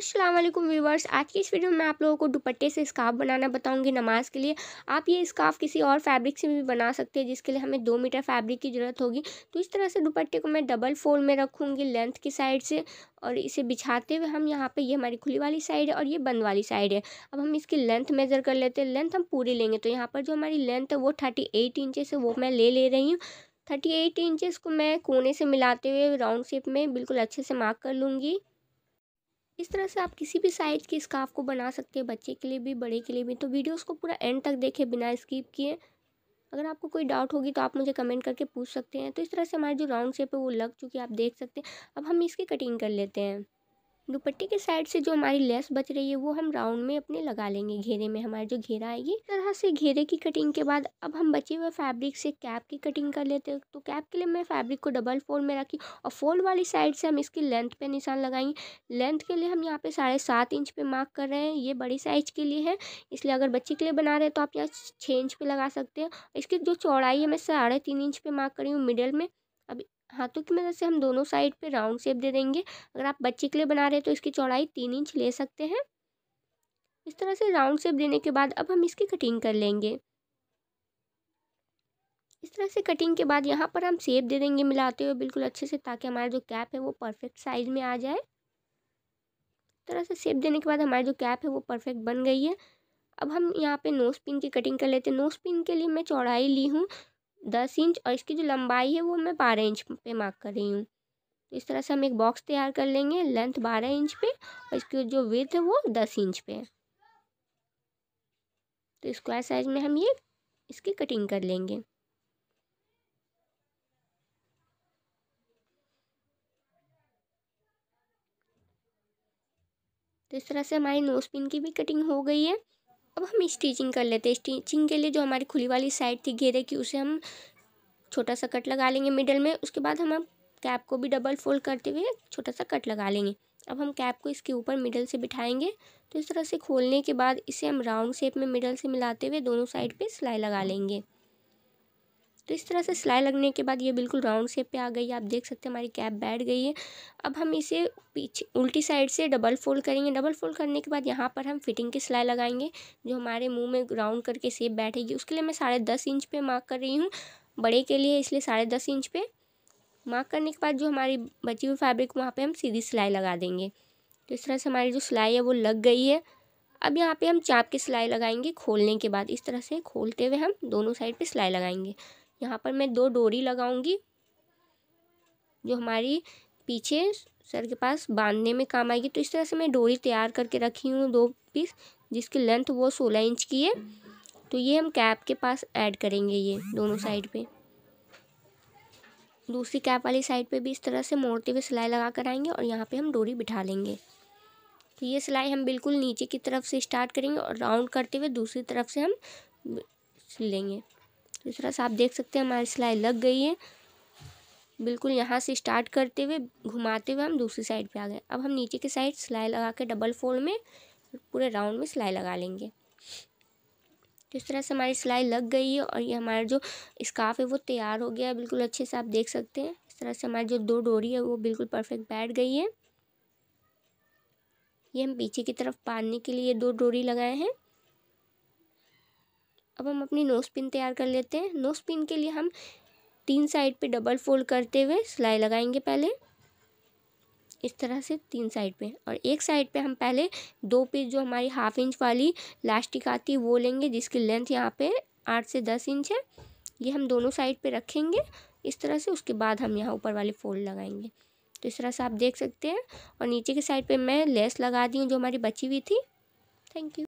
Aslam viewers आज की इस वीडियो में आप लोगों को दुपट्टे से स्काफ बनाना बताऊंगी नमाज के लिए आप ये स्काफ किसी और फैब्रिक से भी बना सकते हैं जिसके लिए हमें दो मीटर फैब्रिक की ज़रूरत होगी तो इस तरह से दुपट्टे को मैं डबल फोल्ड में रखूँगी लेंथ की साइड से और इसे बिछाते हुए हम यहाँ पे ये हमारी खुली वाली साइड है और ये बंद वाली साइड है अब हम इसकी लेंथ मेज़र कर लेते हैं लेंथ हम पूरी लेंगे तो यहाँ पर जो हमारी लेंथ है वो थर्टी एट इंचेस है वो मैं ले ले रही हूँ थर्टी एट इंचेस को मैं कोने से मिलाते हुए राउंड शेप में बिल्कुल अच्छे से मार्क कर लूँगी इस तरह से आप किसी भी साइज़ के स्काफ को बना सकते हैं बच्चे के लिए भी बड़े के लिए भी तो वीडियोस को पूरा एंड तक देखें बिना स्किप किए अगर आपको कोई डाउट होगी तो आप मुझे कमेंट करके पूछ सकते हैं तो इस तरह से हमारी जो राउंड शेप है वो लग चुकी है आप देख सकते हैं अब हम इसकी कटिंग कर लेते हैं दुपट्टे के साइड से जो हमारी लेस बच रही है वो हम राउंड में अपने लगा लेंगे घेरे में हमारे जो घेरा आएगी तरह से घेरे की कटिंग के बाद अब हम बचे हुए फैब्रिक से कैप की कटिंग कर लेते हैं तो कैप के लिए मैं फैब्रिक को डबल फोल्ड में रखी और फोल्ड वाली साइड से हम इसकी लेंथ पे निशान लगाएंगे लेंथ के लिए हम यहाँ पे साढ़े सात इंच पे मार्क कर रहे हैं ये बड़ी साइज के लिए है इसलिए अगर बच्चे के लिए बना रहे हैं तो आप यहाँ छः इंच पे लगा सकते हैं इसकी जो चौड़ाई है मैं साढ़े तीन इंच पे मार्क करी हूँ मिडल में अब हाथों तो की मदद से हम दोनों साइड पे राउंड शेप दे देंगे अगर आप बच्चे के लिए बना रहे हैं तो इसकी चौड़ाई तीन इंच ले सकते हैं इस तरह से राउंड शेप देने के बाद अब हम इसकी कटिंग कर लेंगे इस तरह से कटिंग के बाद यहाँ पर हम शेप दे देंगे मिलाते हुए बिल्कुल अच्छे से ताकि हमारा जो कैप है वो परफेक्ट साइज़ में आ जाए इस तरह से शेप देने के बाद हमारी जो कैप है वो परफेक्ट बन गई है अब हम यहाँ पे नोज पिन की कटिंग कर लेते हैं नोज पिन के लिए मैं चौड़ाई ली हूँ दस इंच और इसकी जो लंबाई है वो मैं बारह इंच पे मार्क कर रही हूँ तो इस तरह से हम एक बॉक्स तैयार कर लेंगे लेंथ बारह इंच पे और इसकी जो विथ है वो दस इंच पे तो स्क्वायर साइज में हम ये इसकी कटिंग कर लेंगे तो इस तरह से हमारी नोज पिन की भी कटिंग हो गई है अब हम स्टिचिंग कर लेते हैं स्टिचिंग के लिए जो हमारी खुली वाली साइड थी घेरे की उसे हम छोटा सा कट लगा लेंगे मिडल में उसके बाद हम कैप को भी डबल फोल्ड करते हुए छोटा सा कट लगा लेंगे अब हम कैप को इसके ऊपर मिडल से बिठाएंगे तो इस तरह से खोलने के बाद इसे हम राउंड शेप में मिडल से मिलाते हुए दोनों साइड पे सिलाई लगा लेंगे तो इस तरह से सिलाई लगने के बाद ये बिल्कुल राउंड शेप पे आ गई है आप देख सकते हैं हमारी कैप बैठ गई है अब हम इसे पीछे उल्टी साइड से डबल फोल्ड करेंगे डबल फोल्ड करने के बाद यहाँ पर हम फिटिंग की सिलाई लगाएंगे जो हमारे मुंह में राउंड करके सेप बैठेगी उसके लिए मैं साढ़े दस इंच पे मार्क कर रही हूँ बड़े के लिए इसलिए साढ़े दस इंच पे मार्क करने के बाद जो हमारी बची हुई फैब्रिक वहाँ पर हम सीधी सिलाई लगा देंगे तो इस तरह से हमारी जो सिलाई है वो लग गई है अब यहाँ पर हम चाप की सिलाई लगाएंगे खोलने के बाद इस तरह से खोलते हुए हम दोनों साइड पर सिलाई लगाएंगे यहाँ पर मैं दो डोरी लगाऊंगी जो हमारी पीछे सर के पास बांधने में काम आएगी तो इस तरह से मैं डोरी तैयार करके रखी हूँ दो पीस जिसकी लेंथ वो सोलह इंच की है तो ये हम कैप के पास ऐड करेंगे ये दोनों साइड पे दूसरी कैप वाली साइड पे भी इस तरह से मोड़ते हुए सिलाई लगा कर आएंगे और यहाँ पे हम डोरी बिठा लेंगे तो ये सिलाई हम बिल्कुल नीचे की तरफ से स्टार्ट करेंगे और राउंड करते हुए दूसरी तरफ से हम सिलेंगे दूसरा सा आप देख सकते हैं हमारी सिलाई लग गई है बिल्कुल यहाँ से स्टार्ट करते हुए घुमाते हुए हम दूसरी साइड पे आ गए अब हम नीचे के साइड सिलाई लगा के डबल फोल्ड में पूरे राउंड में सिलाई लगा लेंगे इस तरह से हमारी सिलाई लग गई है और ये हमारा जो स्काफ है वो तैयार हो गया है बिल्कुल अच्छे से आप देख सकते हैं इस तरह से हमारी जो दो डोरी है वो बिल्कुल परफेक्ट बैठ गई है ये हम पीछे की तरफ पारने के लिए दो डोरी लगाए हैं अब हम अपनी नोज पिन तैयार कर लेते हैं नोज पिन के लिए हम तीन साइड पे डबल फोल्ड करते हुए सिलाई लगाएंगे पहले इस तरह से तीन साइड पे और एक साइड पे हम पहले दो पीस जो हमारी हाफ इंच वाली लास्टिक आती है वो लेंगे जिसकी लेंथ यहाँ पे आठ से दस इंच है ये हम दोनों साइड पे रखेंगे इस तरह से उसके बाद हम यहाँ ऊपर वाले फोल्ड लगाएंगे तो इस तरह से आप देख सकते हैं और नीचे के साइड पर मैं लेस लगा दी हूँ जो हमारी बची हुई थी थैंक यू